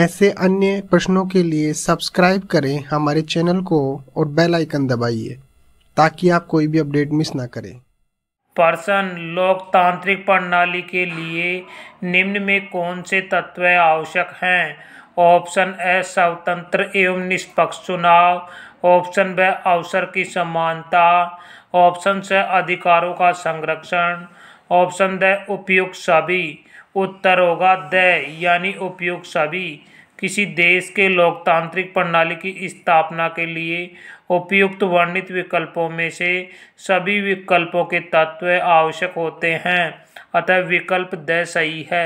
ऐसे अन्य प्रश्नों के लिए सब्सक्राइब करें हमारे चैनल को और बेल आइकन दबाइए ताकि आप कोई भी अपडेट मिस ना करें पर्सन लोकतांत्रिक प्रणाली के लिए निम्न में कौन से तत्व आवश्यक हैं ऑप्शन ए स्वतंत्र एवं निष्पक्ष चुनाव ऑप्शन ब अवसर की समानता ऑप्शन से अधिकारों का संरक्षण ऑप्शन द उपयुक्त सभी उत्तर होगा द यानी उपयुक्त सभी किसी देश के लोकतांत्रिक प्रणाली की स्थापना के लिए उपयुक्त वर्णित विकल्पों में से सभी विकल्पों के तत्व आवश्यक होते हैं अतः विकल्प द सही है